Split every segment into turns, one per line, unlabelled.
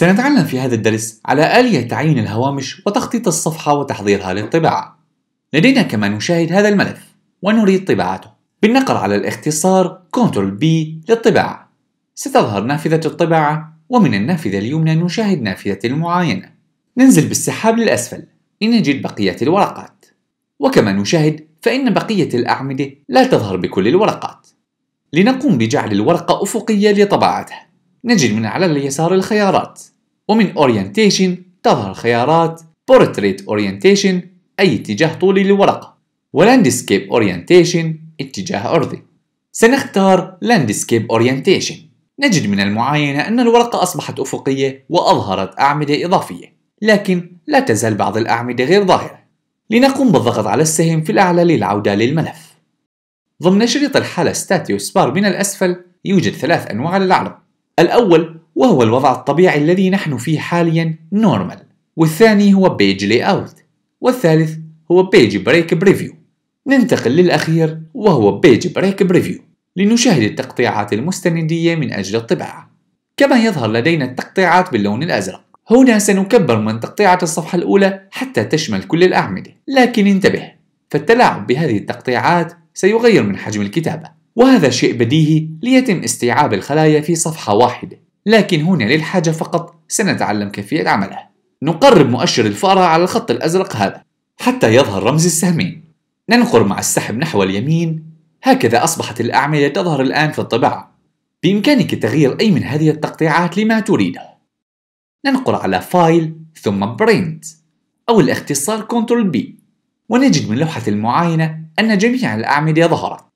سنتعلم في هذا الدرس على آلية تعيين الهوامش وتخطيط الصفحة وتحضيرها للطباعة. لدينا كما نشاهد هذا الملف ونريد طباعته. بالنقر على الاختصار Ctrl B للطباعة. ستظهر نافذة الطباعة ومن النافذة اليمنى نشاهد نافذة المعاينة. ننزل بالسحاب للأسفل لنجد بقية الورقات. وكما نشاهد فإن بقية الأعمدة لا تظهر بكل الورقات. لنقوم بجعل الورقة أفقية لطباعتها نجد من على اليسار الخيارات ومن Orientation تظهر خيارات Portrait Orientation أي اتجاه طولي للورقة ولاندسكيب Orientation اتجاه أرضي سنختار Landscape Orientation نجد من المعاينة أن الورقة أصبحت أفقية وأظهرت أعمدة إضافية لكن لا تزال بعض الأعمدة غير ظاهرة لنقوم بالضغط على السهم في الأعلى للعودة للملف ضمن شريط الحالة ستاتيو سبار من الأسفل يوجد ثلاث أنواع للعرض الأول وهو الوضع الطبيعي الذي نحن فيه حاليا نورمال والثاني هو بيج لي اوت والثالث هو بيج بريك بريفيو ننتقل للأخير وهو بيج بريك بريفيو لنشاهد التقطيعات المستندية من أجل الطباعة كما يظهر لدينا التقطيعات باللون الأزرق هنا سنكبر من تقطيعة الصفحة الأولى حتى تشمل كل الأعمدة لكن انتبه فالتلاعب بهذه التقطيعات سيغير من حجم الكتابة وهذا شيء بديهي ليتم استيعاب الخلايا في صفحة واحدة لكن هنا للحاجة فقط سنتعلم كيفية عمله نقرب مؤشر الفأرة على الخط الأزرق هذا حتى يظهر رمز السهمين ننقر مع السحب نحو اليمين هكذا أصبحت الأعمدة تظهر الآن في الطباعة بإمكانك تغيير أي من هذه التقطيعات لما تريده ننقر على فايل ثم برينت أو الاختصار كنترول بي ونجد من لوحة المعاينة أن جميع الأعمدة ظهرت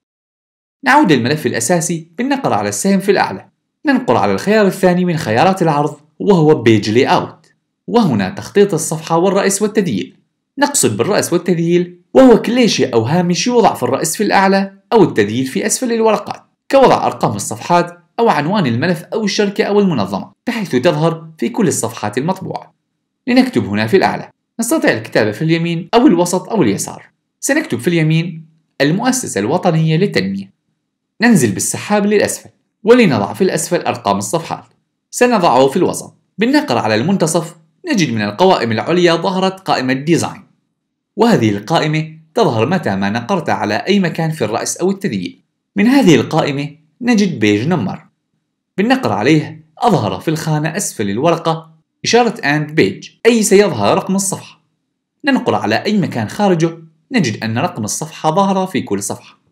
نعود للملف الأساسي بالنقر على السهم في الأعلى ننقر على الخيار الثاني من خيارات العرض وهو بيج لي أوت وهنا تخطيط الصفحة والرأس والتذييل نقصد بالرأس والتذييل وهو كل شيء أو هامش يوضع في الرأس في الأعلى أو التذييل في أسفل الورقات كوضع أرقام الصفحات أو عنوان الملف أو الشركة أو المنظمة بحيث تظهر في كل الصفحات المطبوعة لنكتب هنا في الأعلى نستطيع الكتابة في اليمين أو الوسط أو اليسار سنكتب في اليمين المؤسسة الوطنية للتنمية ننزل بالسحاب للأسفل ولنضع في الأسفل أرقام الصفحات سنضعه في الوسط بالنقر على المنتصف نجد من القوائم العليا ظهرت قائمة ديزاين وهذه القائمة تظهر متى ما نقرت على أي مكان في الرأس أو التدريب من هذه القائمة نجد بيج نمر بالنقر عليه أظهر في الخانة أسفل الورقة إشارة AND بيج أي سيظهر رقم الصفحة ننقر على أي مكان خارجه نجد أن رقم الصفحة ظهر في كل صفحة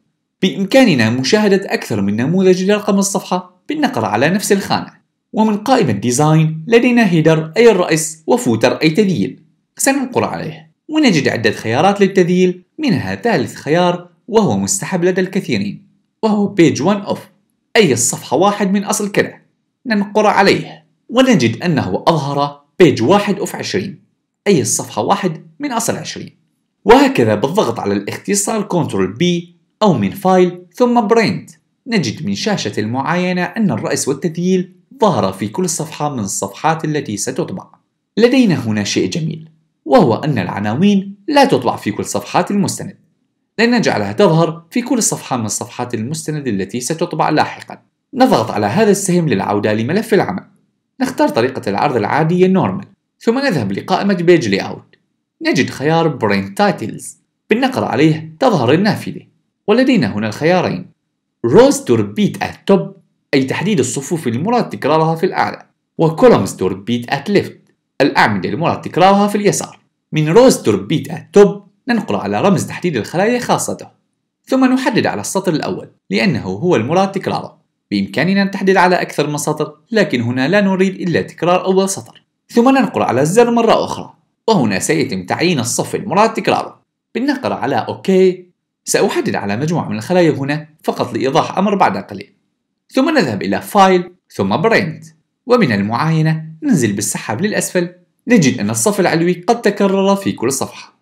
بإمكاننا مشاهدة أكثر من نموذج لرقم الصفحة بالنقر على نفس الخانة ومن قائمة ديزاين لدينا هيدر أي الرأس وفوتر أي تذييل سننقر عليه ونجد عدة خيارات للتذييل منها ثالث خيار وهو مستحب لدى الكثيرين وهو بيج 1 اوف أي الصفحة واحد من أصل كذا ننقر عليه ونجد أنه أظهر بيج 1 اوف 20 أي الصفحة واحد من أصل 20 وهكذا بالضغط على الاختصار كنترول بي أو من فايل ثم برينت نجد من شاشة المعاينة أن الرأس والتذييل ظهر في كل صفحة من الصفحات التي ستطبع لدينا هنا شيء جميل وهو أن العناوين لا تطبع في كل صفحات المستند لن نجعلها تظهر في كل صفحة من صفحات المستند التي ستطبع لاحقا نضغط على هذا السهم للعودة لملف العمل نختار طريقة العرض العادية نورمال ثم نذهب لقائمة بيج Layout اوت نجد خيار Print تايتلز بالنقر عليه تظهر النافذة ولدينا هنا الخيارين روز repeat at top أي تحديد الصفوف المراد تكرارها في الأعلى وكولومز repeat at left الأعمدة المراد تكرارها في اليسار من روز repeat at top ننقل على رمز تحديد الخلايا خاصته ثم نحدد على السطر الأول لأنه هو المراد تكراره بإمكاننا تحدد على أكثر من سطر لكن هنا لا نريد إلا تكرار أول سطر ثم ننقر على الزر مرة أخرى وهنا سيتم تعيين الصف المراد تكراره بالنقر على OK سأحدد على مجموعة من الخلايا هنا فقط لإيضاح أمر بعد قليل ثم نذهب إلى فايل ثم Print ومن المعاينة ننزل بالسحاب للأسفل نجد أن الصف العلوي قد تكرر في كل صفحة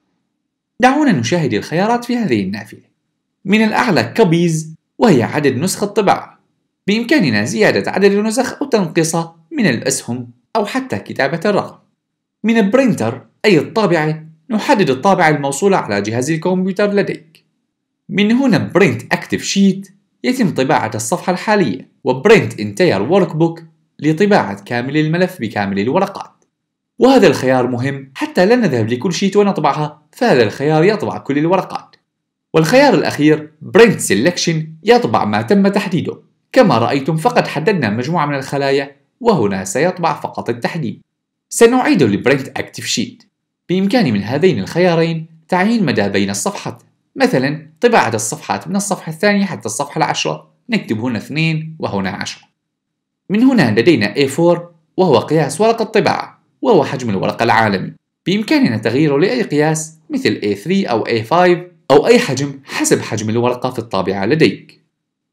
دعونا نشاهد الخيارات في هذه النافذة من الأعلى كوبيز وهي عدد نسخ الطباعة بإمكاننا زيادة عدد النسخ أو تنقيصها من الأسهم أو حتى كتابة الرقم من برينتر أي الطابعة نحدد الطابعة الموصولة على جهاز الكمبيوتر لديك من هنا Print Active Sheet يتم طباعة الصفحة الحالية انتير Entire Workbook لطباعة كامل الملف بكامل الورقات وهذا الخيار مهم حتى لا نذهب لكل شيت ونطبعها فهذا الخيار يطبع كل الورقات والخيار الأخير Print Selection يطبع ما تم تحديده كما رأيتم فقد حددنا مجموعة من الخلايا وهنا سيطبع فقط التحديد سنعيد لبرينت Active Sheet بإمكاني من هذين الخيارين تعيين مدى بين الصفحات مثلا طباعة الصفحات من الصفحة الثانية حتى الصفحة العشرة نكتب هنا اثنين وهنا عشرة من هنا لدينا A4 وهو قياس ورقة طباعة وهو حجم الورقة العالمي بإمكاننا تغييره لأي قياس مثل A3 أو A5 أو أي حجم حسب حجم الورقة في الطابعة لديك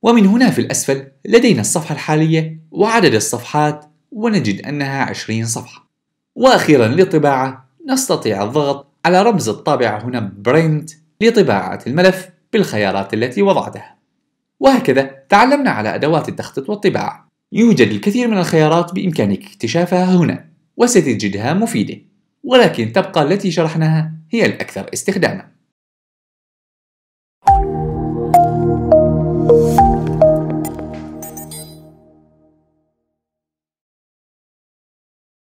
ومن هنا في الأسفل لدينا الصفحة الحالية وعدد الصفحات ونجد أنها 20 صفحة وأخيرا للطباعة نستطيع الضغط على رمز الطابعة هنا Print لطباعة الملف بالخيارات التي وضعتها وهكذا تعلمنا على أدوات التخطيط والطباعة يوجد الكثير من الخيارات بإمكانك اكتشافها هنا وستجدها مفيدة ولكن تبقى التي شرحناها هي الأكثر استخداماً